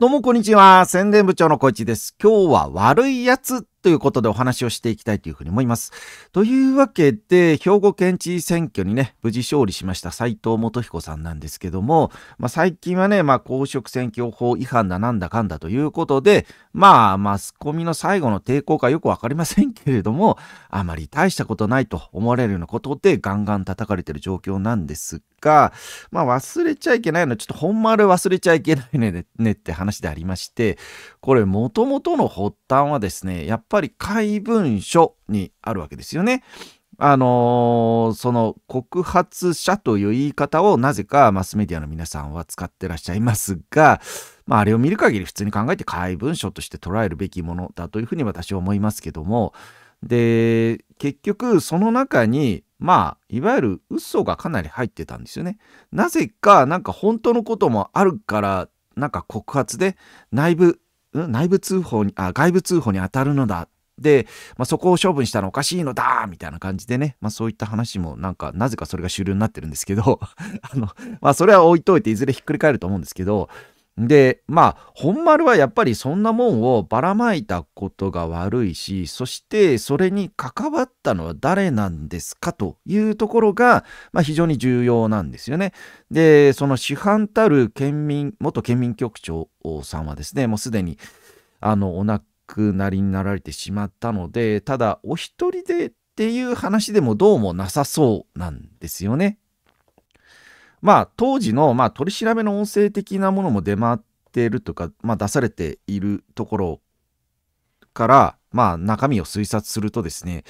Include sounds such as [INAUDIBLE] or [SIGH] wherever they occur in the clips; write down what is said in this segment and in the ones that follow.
どうもこんにちは。宣伝部長の小市です。今日は悪いやつということでお話をしていきたいというふうに思います。というわけで、兵庫県知事選挙にね、無事勝利しました斎藤元彦さんなんですけども、まあ、最近はね、まあ、公職選挙法違反だなんだかんだということで、まあ、マスコミの最後の抵抗かよくわかりませんけれども、あまり大したことないと思われるようなことでガンガン叩かれてる状況なんですが、まあ、忘れちゃいけないのは、ちょっと本丸忘れちゃいけないねねって話でありまして、これ、元々の発端はですね、やっぱり怪文書にあるわけですよね。あのー、その告発者という言い方をなぜかマスメディアの皆さんは使ってらっしゃいますが、まあ、あれを見る限り普通に考えて怪文書として捉えるべきものだというふうに私は思いますけども、で、結局その中に、まあ、いわゆる嘘がかなり入ってたんですよね。なぜか、なんか本当のこともあるから、なんか告発で内部内部通報に、あ、外部通報に当たるのだ。で、まあ、そこを処分したらおかしいのだみたいな感じでね、まあ、そういった話もなんか、なぜかそれが主流になってるんですけど、[LAUGHS] あの、まあ、それは置いといて、いずれひっくり返ると思うんですけど、でまあ本丸はやっぱりそんなもんをばらまいたことが悪いしそしてそれに関わったのは誰なんですかというところが、まあ、非常に重要なんですよね。でその主犯たる県民元県民局長さんはですねもうすでにあのお亡くなりになられてしまったのでただお一人でっていう話でもどうもなさそうなんですよね。まあ、当時の、まあ、取り調べの音声的なものも出回っているとか、まあ、出されているところから、まあ、中身を推察するとですね、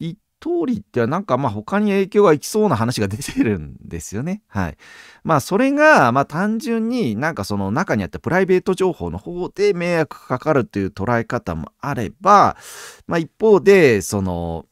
一通りってなんか、まあ、他に影響がいきそうな話が出てるんですよね。はい。まあ、それが、まあ、単純になんかその中にあったプライベート情報の方で迷惑かかるという捉え方もあれば、まあ、一方で、その、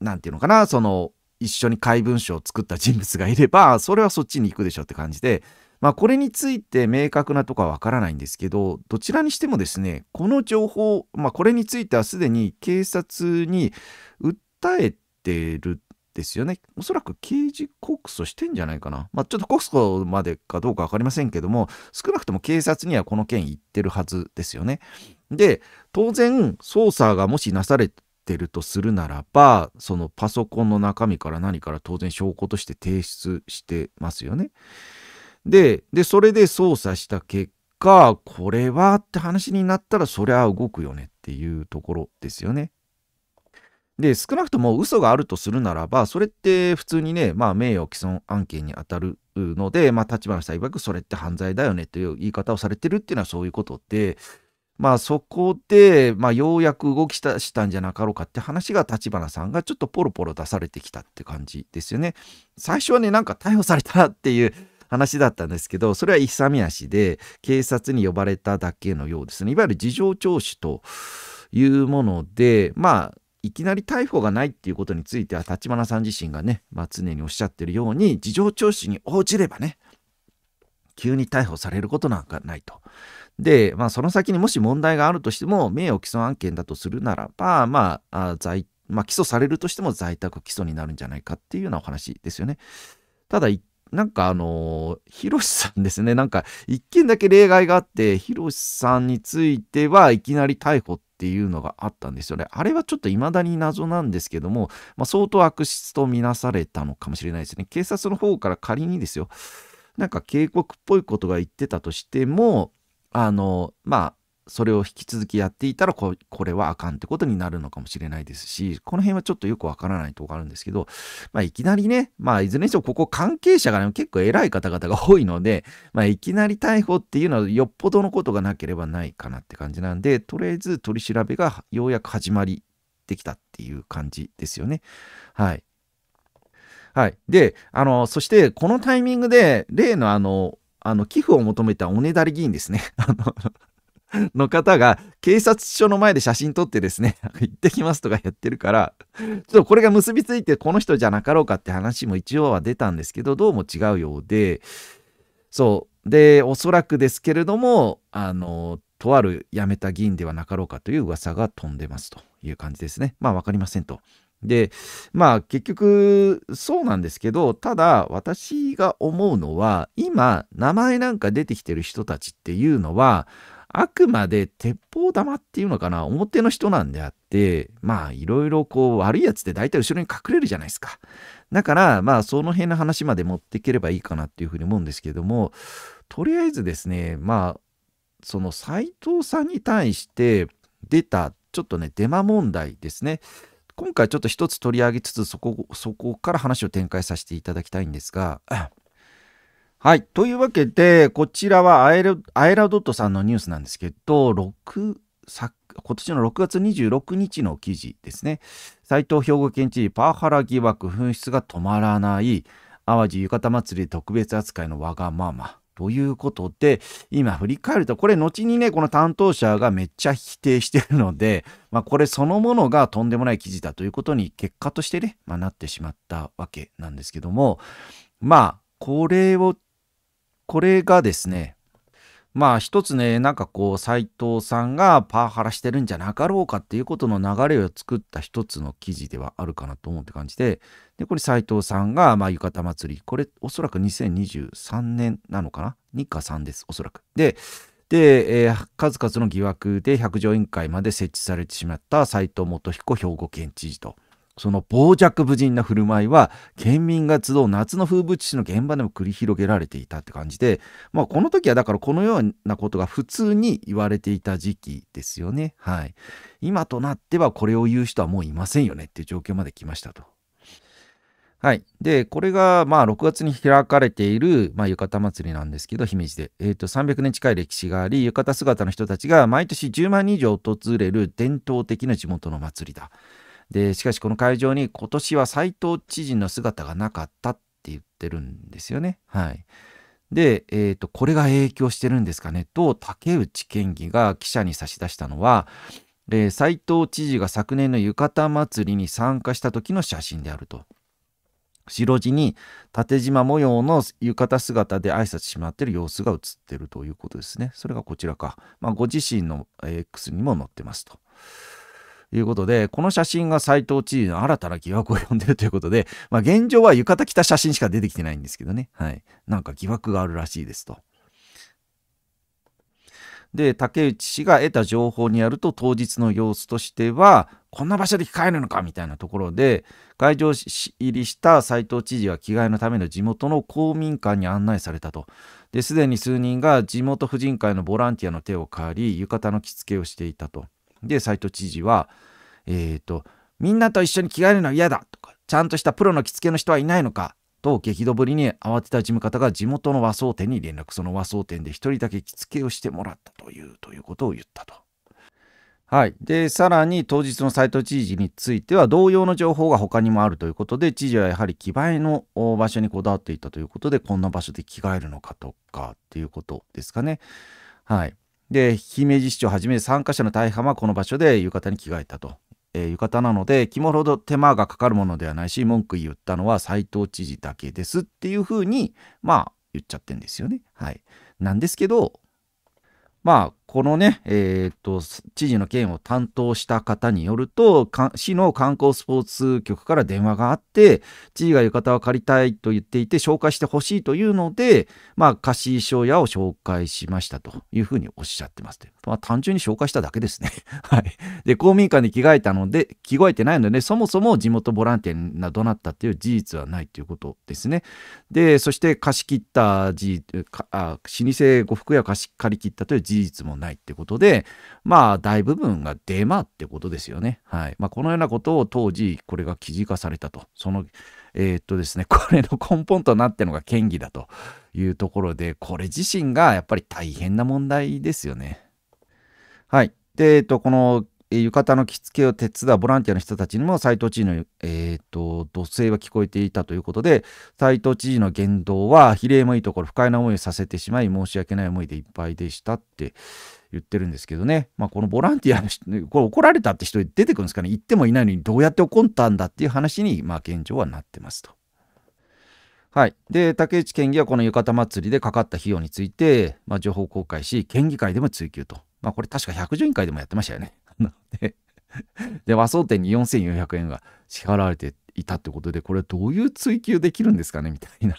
なんていうのかな、その、一緒に怪文書を作った人物がいれば [LAUGHS] それはそっちに行くでしょうって感じで、まあ、これについて明確なとこはわからないんですけどどちらにしてもですねこの情報、まあ、これについてはすでに警察に訴えてるですよねおそらく刑事告訴してんじゃないかな、まあ、ちょっと告訴までかどうか分かりませんけども少なくとも警察にはこの件言ってるはずですよね。で当然捜査がもしなされってるとするならばそのパソコンの中身から何から当然証拠として提出してますよね。でで、それで捜査した結果これはって話になったらそりゃ動くよねっていうところですよね。で少なくとも嘘があるとするならばそれって普通にね、まあ、名誉毀損案件にあたるので、まあ、立花わくそれって犯罪だよねという言い方をされてるっていうのはそういうことでまあそこで、まあ、ようやく動きしたんじゃなかろうかって話が立花さんがちょっとポロポロ出されてきたって感じですよね。最初はねなんか逮捕されたっていう話だったんですけどそれは勇み足で警察に呼ばれただけのようですねいわゆる事情聴取というものでまあいきなり逮捕がないっていうことについては立花さん自身がね、まあ、常におっしゃってるように事情聴取に応じればね急に逮捕されることなんかないと。で、まあ、その先にもし問題があるとしても、名誉毀損案件だとするならば、まあ、あ在まあ、起訴されるとしても在宅起訴になるんじゃないかっていうようなお話ですよね。ただ、なんかあのー、ヒロシさんですね、なんか一件だけ例外があって、ヒロシさんについてはいきなり逮捕っていうのがあったんですよね。あれはちょっと未だに謎なんですけども、まあ、相当悪質とみなされたのかもしれないですね。警察の方から仮にですよ、なんか警告っぽいことが言ってたとしても、あのまあそれを引き続きやっていたらこれはあかんってことになるのかもしれないですしこの辺はちょっとよくわからないとこがあるんですけど、まあ、いきなりね、まあ、いずれにしてもここ関係者が、ね、結構偉い方々が多いので、まあ、いきなり逮捕っていうのはよっぽどのことがなければないかなって感じなんでとりあえず取り調べがようやく始まりできたっていう感じですよね。はい。はい。で、あの、そして、このタイミングで、例のあの、あの、寄付を求めたおねだり議員ですね。[LAUGHS] あのの方が警察署の前で写真撮ってですね、[LAUGHS] 行ってきますとかやってるから、ちょっとこれが結びついてこの人じゃなかろうかって話も一応は出たんですけど、どうも違うようで、そう。で、おそらくですけれども、あの、とある辞めた議員ではなかろうかという噂が飛んでますという感じですね。まあ分かりませんと。でまあ結局そうなんですけどただ私が思うのは今名前なんか出てきてる人たちっていうのはあくまで鉄砲玉っていうのかな表の人なんであってまあいろいろこう悪いやつって大体後ろに隠れるじゃないですかだからまあその辺の話まで持っていければいいかなっていうふうに思うんですけどもとりあえずですねまあその斎藤さんに対して出たちょっとねデマ問題ですね今回ちょっと一つ取り上げつつそこそこから話を展開させていただきたいんですが [COUGHS] はいというわけでこちらはアエアエラドットさんのニュースなんですけど6昨今年の6月26日の記事ですね。斉藤兵庫県知事パワハラ疑惑紛失が止まらない淡路浴衣祭り特別扱いのわがまま。ということで、今振り返ると、これ後にね、この担当者がめっちゃ否定してるので、[LAUGHS] まあこれそのものがとんでもない記事だということに結果としてね、まあなってしまったわけなんですけども、まあこれを、これがですね、まあ一つね、なんかこう斎藤さんがパワハラしてるんじゃなかろうかっていうことの流れを作った一つの記事ではあるかなと思うって感じで、で、これ斎藤さんが、まあ、浴衣祭り。これ、おそらく2023年なのかな ?2 さ3です、おそらく。で、で、えー、数々の疑惑で百条委員会まで設置されてしまった斎藤元彦兵庫県知事と。その傍若無人な振る舞いは県民が集う夏の風物詩の現場でも繰り広げられていたって感じで、まあ、この時はだからこのようなことが普通に言われていた時期ですよね。はい、今となってはこれを言う人はもういませんよねっていう状況まで来ましたと。はい。で、これが、まあ、6月に開かれている、まあ、浴衣祭りなんですけど、姫路で。えっ、ー、と、300年近い歴史があり、浴衣姿の人たちが毎年10万人以上訪れる伝統的な地元の祭りだ。で、しかしこの会場に今年は斎藤知事の姿がなかったって言ってるんですよね。はい。で、えーと、これが影響してるんですかねと竹内県議が記者に差し出したのは、え藤知事が昨年の浴衣祭りに参加した時の写真であると。白地に縦縞模様の浴衣姿で挨拶しまってる様子が映ってるということですね。それがこちらか。まあ、ご自身の X にも載ってますと。いうことで、この写真が斎藤知事の新たな疑惑を呼んでるということで、まあ、現状は浴衣着た写真しか出てきてないんですけどね。はい。なんか疑惑があるらしいですと。で竹内氏が得た情報によると当日の様子としてはこんな場所で着替えるのかみたいなところで会場入りした斎藤知事は着替えのための地元の公民館に案内されたとですでに数人が地元婦人会のボランティアの手を借り浴衣の着付けをしていたとで斎藤知事はえっ、ー、とみんなと一緒に着替えるのは嫌だとかちゃんとしたプロの着付けの人はいないのかと激怒ぶりに慌てた事務方が地元の和装店に連絡その和装店で1人だけ着付けをしてもらったというということを言ったと。はい、でさらに当日の斎藤知事については同様の情報が他にもあるということで知事はやはり着替えの場所にこだわっていたということでこんな場所で着替えるのかとかっていうことですかね。はい、で姫路市長はじめ参加者の大半はこの場所で浴衣に着替えたと。えー、浴衣なので着物ほど手間がかかるものではないし文句言ったのは斎藤知事だけですっていうふうにまあ言っちゃってんですよね。はい、なんですけどまあこのね、えー、っと、知事の件を担当した方によると、市の観光スポーツ局から電話があって、知事が浴衣を借りたいと言っていて、紹介してほしいというので、まあ、貸衣装屋を紹介しましたというふうにおっしゃってますまあ、単純に紹介しただけですね。[LAUGHS] はい。で、公民館に着替えたので、着替えてないので、ね、そもそも地元ボランティアなどなったという事実はないということですね。で、そして貸し切った事あ老舗呉服屋貸し借り切ったという事実もないってことで、まあ、大部分がデマってことですよね。はい。まあ、このようなことを当時、これが記事化されたと。その、えー、っとですね、[LAUGHS] これの根本となってのが権威だというところで、これ自身がやっぱり大変な問題ですよね。はい。で、えっと、この浴衣の着付けを手伝うボランティアの人たちにも斎藤知事の、えーと、土星は聞こえていたということで斎藤知事の言動は比例もいいところ不快な思いをさせてしまい申し訳ない思いでいっぱいでしたって言ってるんですけどね、まあ、このボランティアの人これ怒られたって人出てくるんですかね言ってもいないのにどうやって怒ったんだっていう話に、まあ、現状はなってますと。はい、で竹内県議はこの浴衣祭りでかかった費用について、まあ、情報公開し県議会でも追及と、まあ、これ確か百獣委員会でもやってましたよね。なので [LAUGHS] で、和装店に4400円が支払われていたってことで、これどういう追求できるんですかねみたいな。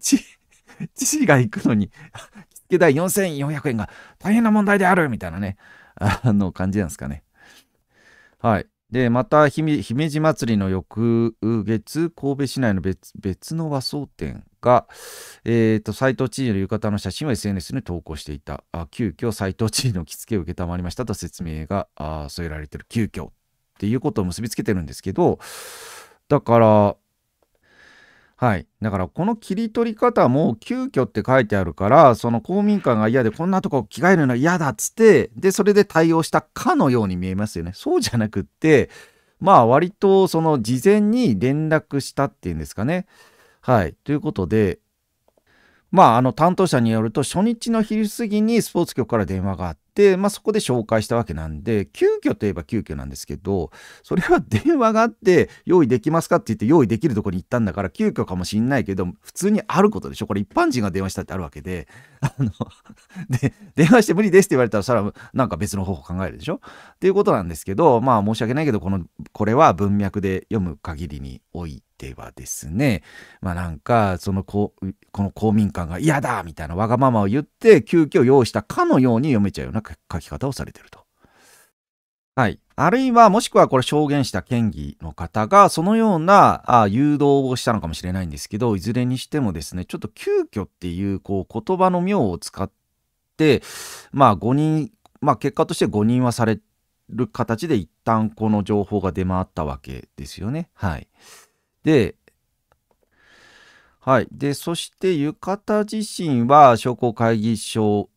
知 [LAUGHS] 事が行くのに、切付代4400円が大変な問題であるみたいなね、あの感じなんですかね。はい。でまた姫路祭りの翌月神戸市内の別の和装店が、えーと、と斎藤知事の浴衣の写真を SNS に投稿していたあ急遽斎藤知事の着付けを承りましたと説明があ添えられてる急遽っていうことを結びつけてるんですけどだからはい、だからこの切り取り方も急遽って書いてあるからその公民館が嫌でこんなとこ着替えるの嫌だっつってでそれで対応したかのように見えますよねそうじゃなくってまあ割とその事前に連絡したっていうんですかね。はいということでまああの担当者によると初日の昼過ぎにスポーツ局から電話があっで、まあ、そこで紹介したわけなんで、急遽といえば急遽なんですけど、それは電話があって、用意できますかって言って用意できるとこに行ったんだから、急遽かもしんないけど、普通にあることでしょこれ一般人が電話したってあるわけで、あの [LAUGHS] で、電話して無理ですって言われたら、それはなんか別の方法考えるでしょっていうことなんですけど、まあ申し訳ないけど、この、これは文脈で読む限りにおいて、はですねまあなんかそのここの公民館が嫌だみたいなわがままを言って急遽用意したかのように読めちゃうような書き方をされていると。はい。あるいは、もしくはこれ証言した県議の方が、そのようなあ誘導をしたのかもしれないんですけど、いずれにしてもですね、ちょっと急遽っていう、こう、言葉の妙を使って、まあ、5人、まあ、結果として5人はされる形で、一旦この情報が出回ったわけですよね。はい。で、はい、でそして浴衣自身は商工会議所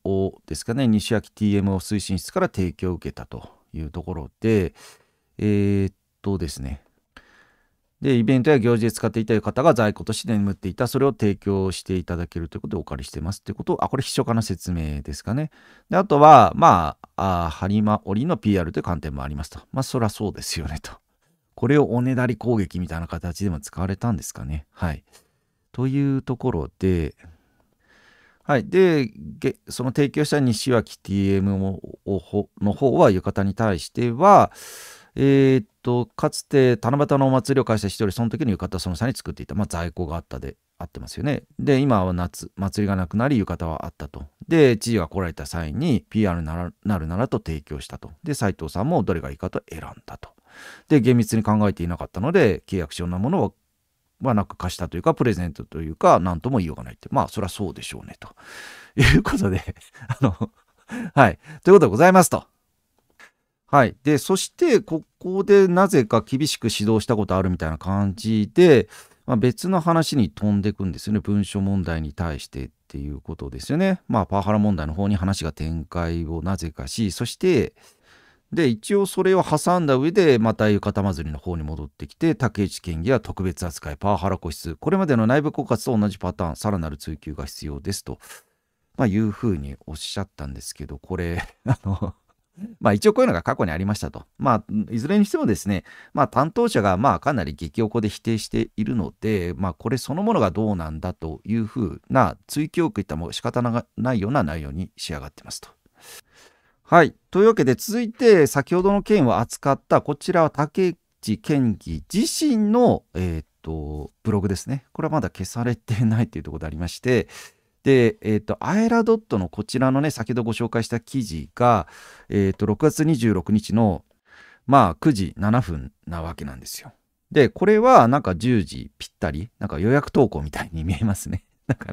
ですかね西脇 TMO 推進室から提供を受けたというところでえー、っとですねでイベントや行事で使っていた方が在庫として眠っていたそれを提供していただけるということでお借りしてますということあこれ秘書課の説明ですかねであとはまああ播磨織の PR という観点もありますとまあそりゃそうですよねとこれをおねだり攻撃みたいな形でも使われたんですかねはい。というところで、はい。で、その提供した西脇 TM の方は、浴衣に対しては、えー、っと、かつて七夕のお祭りを開催しており、その時の浴衣その差に作っていた、まあ、在庫があったで、あってますよね。で、今は夏、祭りがなくなり、浴衣はあったと。で、知事が来られた際に、PR ならなるならと提供したと。で、斎藤さんもどれがいいかと選んだと。で、厳密に考えていなかったので、契約書のなものをまあなか貸したというか、プレゼントというか、何とも言いようがないって。まあ、そりゃそうでしょうね、と [LAUGHS] いうことで [LAUGHS] あのはい。ということでございますと。はい。で、そして、ここでなぜか厳しく指導したことあるみたいな感じで、まあ、別の話に飛んでいくんですよね。文書問題に対してっていうことですよね。まあ、パワハラ問題の方に話が展開をなぜかし、そして、で一応それを挟んだ上でまた浴衣祭りの方に戻ってきて竹内県議は特別扱いパワハラ個室これまでの内部告発と同じパターンさらなる追及が必要ですと、まあ、いうふうにおっしゃったんですけどこれ [LAUGHS] あのまあ一応こういうのが過去にありましたと。まあいずれにしてもですね、まあ担当者がまあかなり激おこで否定しているので、まあこれそのものがどうなんだというふうな追及を受けたも仕方ないような内容に仕上がってますと。はい。というわけで続いて先ほどの件を扱ったこちらは竹内県議自身の、えーとブログですね。これはまだ消されてないというところでありまして、で、えっ、と、アエラドットのこちらのね、先ほどご紹介した記事が、えっ、と、6月26日の、まあ、9時7分なわけなんですよ。で、これはなんか10時ぴったり、なんか予約投稿みたいに見えますね。だか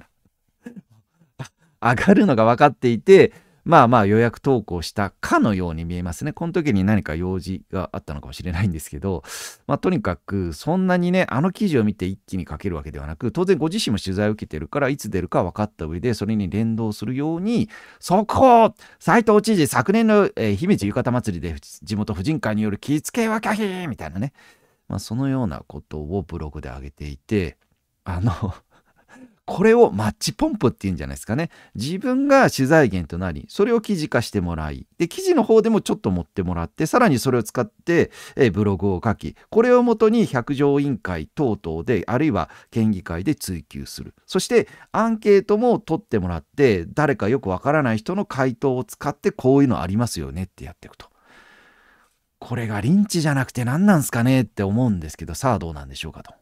ら上がるのが分かっていて、まあまあ予約投稿したかのように見えますね。この時に何か用事があったのかもしれないんですけど、まあとにかくそんなにね、あの記事を見て一気に書けるわけではなく、当然ご自身も取材を受けてるから、いつ出るか分かった上で、それに連動するように、速報斎藤知事、昨年の、えー、姫路浴衣祭りで地元婦人会による気付けは拒否みたいなね。まあそのようなことをブログで上げていて、あのこれをマッチポンプっていうんじゃないですかね。自分が取材源となり、それを記事化してもらい、で、記事の方でもちょっと持ってもらって、さらにそれを使って、えブログを書き、これをもとに百条委員会等々で、あるいは県議会で追及する。そして、アンケートも取ってもらって、誰かよくわからない人の回答を使って、こういうのありますよねってやっていくと。これがリンチじゃなくて何なんすかねって思うんですけど、さあどうなんでしょうかと。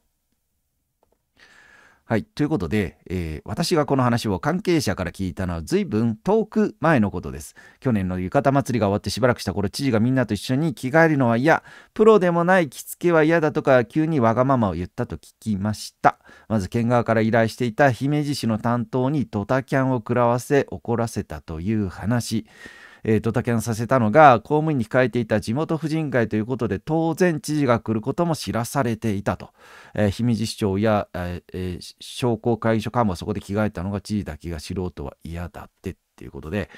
はい。ということで、えー、私がこの話を関係者から聞いたのは随分遠く前のことです。去年の浴衣祭りが終わってしばらくした頃、知事がみんなと一緒に着替えるのは嫌。プロでもない着付けは嫌だとか、急にわがままを言ったと聞きました。まず県側から依頼していた姫路市の担当にドタキャンを食らわせ怒らせたという話。えー、ドタキャンさせたのが公務員に控えていた地元婦人会ということで当然知事が来ることも知らされていたと、えー、姫路市長や、えー、商工会議所幹部はそこで着替えたのが知事だけが素人は嫌だってっていうことで、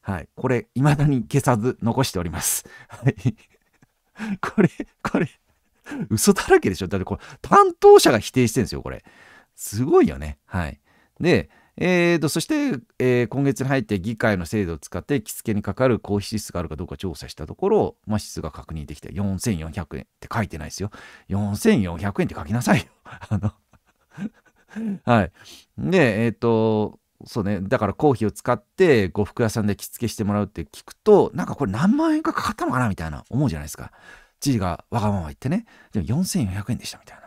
はい、これ未だに消さず残しております。はい、[LAUGHS] これこれ嘘だらけでしょだってこれ担当者が否定してるんですよこれすごいよねはいでえーと、そして、えー、今月に入って議会の制度を使って着付けにかかる公費支出があるかどうか調査したところ、まあ、支出が確認できて4400円って書いてないですよ。4400円って書きなさいよ。[LAUGHS] あのはい。で、えっ、ー、と、そうね、だから公費を使って呉服屋さんで着付けしてもらうって聞くと、なんかこれ何万円かかかったのかなみたいな思うじゃないですか。知事がわがまま言ってね、でも4400円でしたみたいな。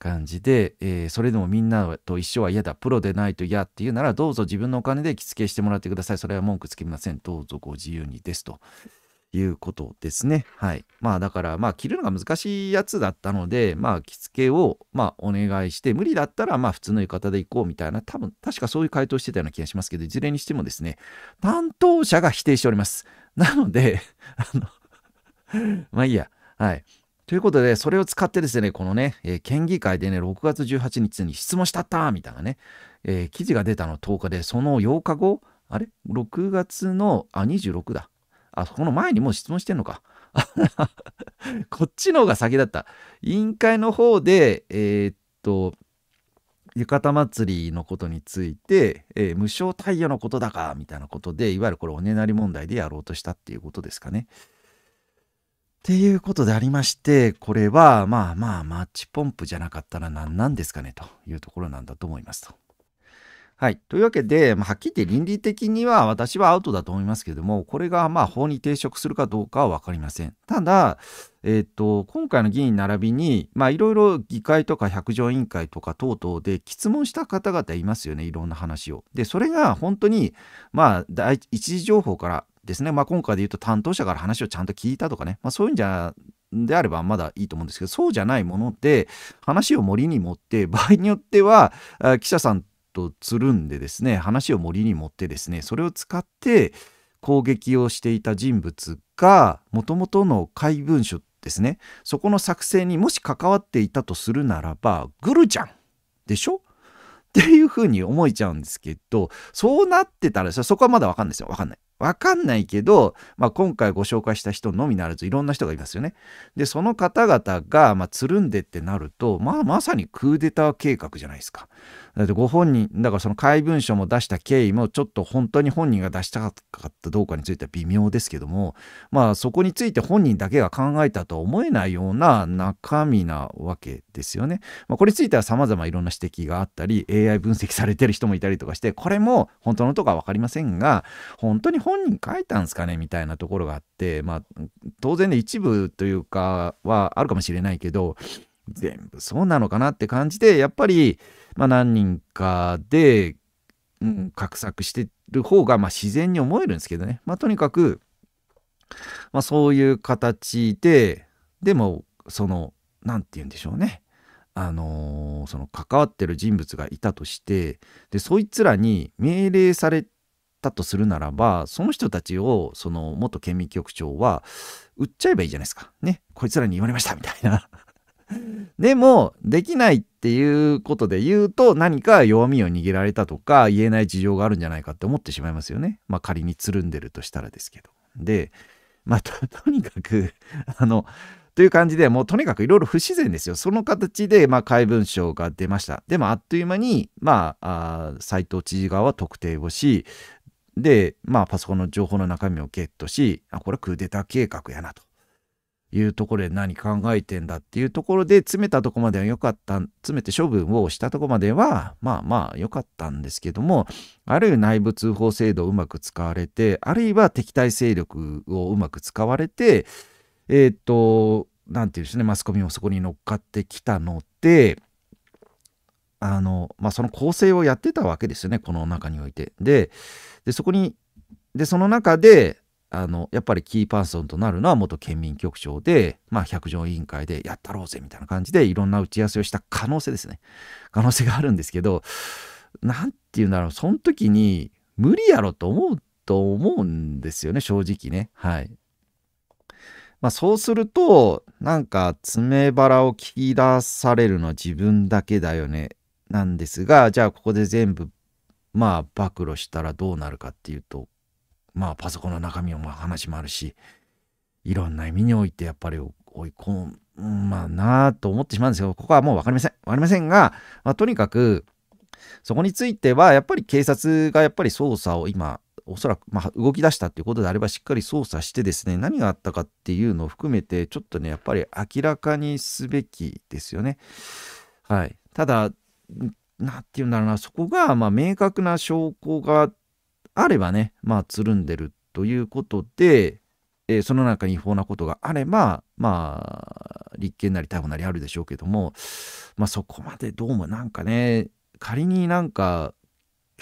感じで、えー、それでもみんなと一緒は嫌だ、プロでないと嫌っていうなら、どうぞ自分のお金で着付けしてもらってください。それは文句つけません。どうぞご自由にですと。いうことですね。はい。まあだから、まあ着るのが難しいやつだったので、まあ着付けを、まあお願いして、無理だったら、まあ普通の浴衣で行こうみたいな、多分、確かそういう回答してたような気がしますけど、いずれにしてもですね、担当者が否定しております。なので、あの [LAUGHS] まあいいや。はい。ということで、それを使ってですね、このね、えー、県議会でね、6月18日に質問したったみたいなね、えー、記事が出たの10日で、その8日後、あれ ?6 月の、あ、26だ。あ、この前にもう質問してんのか。[LAUGHS] こっちの方が先だった。委員会の方で、えー、っと、浴衣祭りのことについて、えー、無償貸与のことだか、みたいなことで、いわゆるこれおねなり問題でやろうとしたっていうことですかね。っていうことでありまして、これはまあまあマッチポンプじゃなかったら何なんですかねというところなんだと思いますと。はい。というわけで、まあ、はっきり言って倫理的には私はアウトだと思いますけれども、これがまあ法に抵触するかどうかは分かりません。ただ、えっ、ー、と、今回の議員並びに、まあいろいろ議会とか百条委員会とか等々で質問した方々いますよね、いろんな話を。で、それが本当に、まあ、第一次情報からですね、まあ、今回で言うと担当者から話をちゃんと聞いたとかね、まあ、そういうんじゃであればまだいいと思うんですけどそうじゃないもので話を森に持って場合によっては記者さんとつるんでですね話を森に持ってですねそれを使って攻撃をしていた人物がもともとの怪文書ですねそこの作成にもし関わっていたとするならばグルじゃんでしょっていうふうに思えちゃうんですけどそうなってたらそこはまだ分かんないですよ分かんない。わかんないけど、まあ、今回ご紹介した人のみならずいろんな人がいますよね。で、その方々が、まあ、つるんでってなると、まあ、まさにクーデター計画じゃないですか。だってご本人だからその怪文書も出した経緯もちょっと本当に本人が出したかったどうかについては微妙ですけどもまあそこについて本人だけが考えたとは思えないような中身なわけですよね。まあ、これについては様々いろんな指摘があったり AI 分析されてる人もいたりとかしてこれも本当のとこは分かりませんが本当に本人書いたんですかねみたいなところがあってまあ当然ね一部というかはあるかもしれないけど全部そうなのかなって感じでやっぱりまあ、何人かで、うん、画策してる方がま自然に思えるんですけどね、まあ、とにかく、まそういう形ででもその何て言うんでしょうねあのー、その関わってる人物がいたとしてでそいつらに命令されたとするならばその人たちをその元県民局長は売っちゃえばいいじゃないですかねこいつらに言われましたみたいな [LAUGHS] でもできないっていうことで言うと何か弱みを握られたとか言えない事情があるんじゃないかって思ってしまいますよね。まあ仮につるんでるとしたらですけど。でまあ [LAUGHS] とにかくあのという感じでもうとにかくいろいろ不自然ですよ。その形で、まあ、怪文書が出ました。でもあっという間に、まあ斎藤知事側は特定をしで、まあ、パソコンの情報の中身をゲットしあこれはクーデター計画やなと。いうところで何考えてんだっていうところで詰めたとこまでは良かった、詰めて処分をしたとこまではまあまあ良かったんですけども、あるいは内部通報制度をうまく使われて、あるいは敵対勢力をうまく使われて、えー、っと、なんていうんですね、マスコミもそこに乗っかってきたので、あの、まあ、その構成をやってたわけですよね、この中において。で、でそこに、で、その中で、あのやっぱりキーパーソンとなるのは元県民局長で、まあ、百条委員会でやったろうぜみたいな感じでいろんな打ち合わせをした可能性ですね可能性があるんですけど何て言うんだろうその時に無理やろと思うと思うんですよね正直ねはい。まあ、そうするとなんか爪腹を切り出されるのは自分だけだよねなんですがじゃあここで全部まあ暴露したらどうなるかっていうとまあパソコンの中身も話もあるしいろんな意味においてやっぱり追い込まあなあと思ってしまうんですけどここはもう分かりません分かりませんが、まあ、とにかくそこについてはやっぱり警察がやっぱり捜査を今おそらく、まあ、動き出したっていうことであればしっかり捜査してですね何があったかっていうのを含めてちょっとねやっぱり明らかにすべきですよね。はい、ただ何て言うんだろうなそこがま明確な証拠があればね、まあ、つるんでるということで、えー、その中に違法なことがあれば、まあ、立件なり逮捕なりあるでしょうけども、まあ、そこまでどうもなんかね、仮になんか、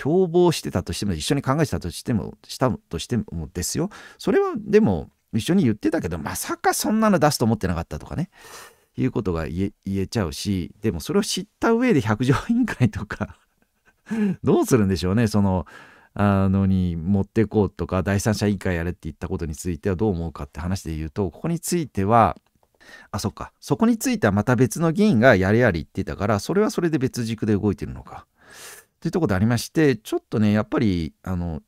共謀してたとしても、一緒に考えてたとしても、したとしてもですよ。それは、でも、一緒に言ってたけど、まさかそんなの出すと思ってなかったとかね、いうことが言えちゃうし、でもそれを知った上で百条委員会とかどうするんでしょうね、その、あのに持ってこうとか第三者委員会やれって言ったことについてはどう思うかって話で言うとここについてはあそっかそこについてはまた別の議員がやれやれ言ってたからそれはそれで別軸で動いてるのかというところでありましてちょっとねやっぱりあの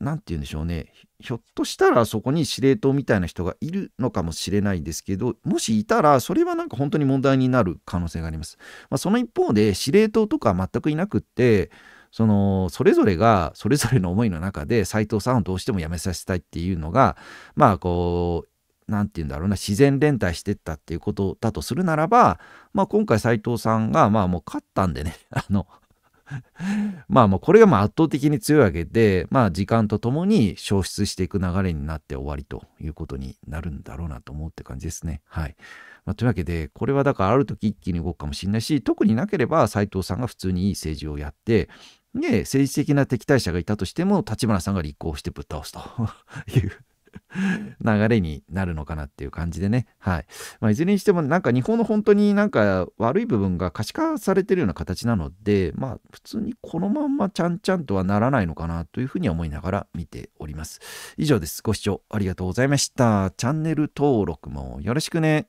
何て言うんでしょうねひょっとしたらそこに司令塔みたいな人がいるのかもしれないですけどもしいたらそれはなんか本当に問題になる可能性があります。まあ、その一方で司令塔とか全くいなくってそのそれぞれがそれぞれの思いの中で斎藤さんをどうしても辞めさせたいっていうのがまあこう何て言うんだろうな自然連帯してったっていうことだとするならば、まあ、今回斎藤さんがまあもう勝ったんでねあのまあもうこれがまあ圧倒的に強いわけで、まあ、時間とともに消失していく流れになって終わりということになるんだろうなと思うって感じですね。はいまあ、というわけでこれはだからある時一気に動くかもしれないし特になければ斎藤さんが普通にいい政治をやってで、政治的な敵対者がいたとしても、立花さんが立候補してぶっ倒すと [LAUGHS] いう流れになるのかなっていう感じでね。はい。まあ、いずれにしても、なんか日本の本当になんか悪い部分が可視化されてるような形なので、まあ、普通にこのまんまちゃんちゃんとはならないのかなというふうに思いながら見ております。以上です。ご視聴ありがとうございました。チャンネル登録もよろしくね。